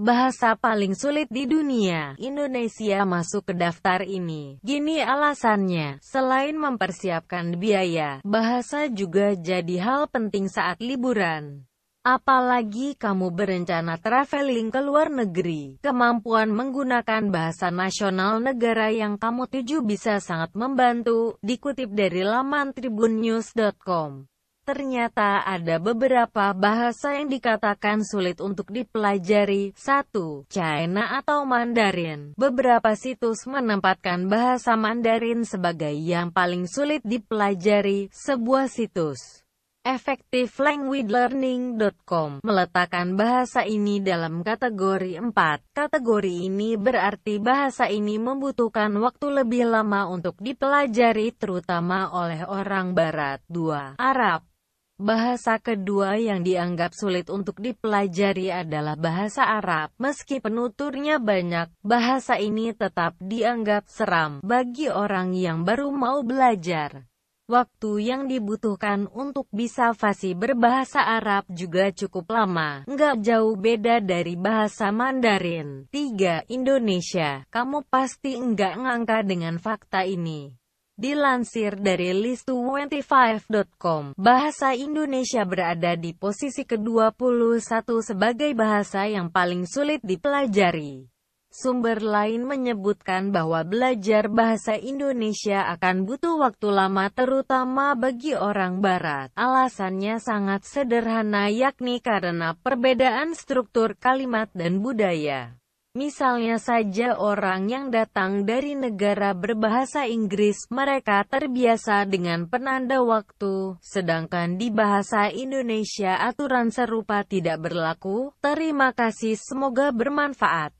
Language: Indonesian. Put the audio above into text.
bahasa paling sulit di dunia. Indonesia masuk ke daftar ini. Gini alasannya, selain mempersiapkan biaya, bahasa juga jadi hal penting saat liburan. Apalagi kamu berencana traveling ke luar negeri, kemampuan menggunakan bahasa nasional negara yang kamu tuju bisa sangat membantu, dikutip dari laman tribunnews.com. Ternyata ada beberapa bahasa yang dikatakan sulit untuk dipelajari. 1. China atau Mandarin. Beberapa situs menempatkan bahasa Mandarin sebagai yang paling sulit dipelajari. Sebuah situs EffectiveLanguageLearning.com meletakkan bahasa ini dalam kategori 4. Kategori ini berarti bahasa ini membutuhkan waktu lebih lama untuk dipelajari terutama oleh orang barat. 2. Arab Bahasa kedua yang dianggap sulit untuk dipelajari adalah bahasa Arab. Meski penuturnya banyak, bahasa ini tetap dianggap seram bagi orang yang baru mau belajar. Waktu yang dibutuhkan untuk bisa fasih berbahasa Arab juga cukup lama, nggak jauh beda dari bahasa Mandarin. 3. Indonesia Kamu pasti nggak ngangka dengan fakta ini. Dilansir dari listu 25com bahasa Indonesia berada di posisi ke-21 sebagai bahasa yang paling sulit dipelajari. Sumber lain menyebutkan bahwa belajar bahasa Indonesia akan butuh waktu lama terutama bagi orang barat. Alasannya sangat sederhana yakni karena perbedaan struktur kalimat dan budaya. Misalnya saja orang yang datang dari negara berbahasa Inggris, mereka terbiasa dengan penanda waktu, sedangkan di bahasa Indonesia aturan serupa tidak berlaku. Terima kasih, semoga bermanfaat.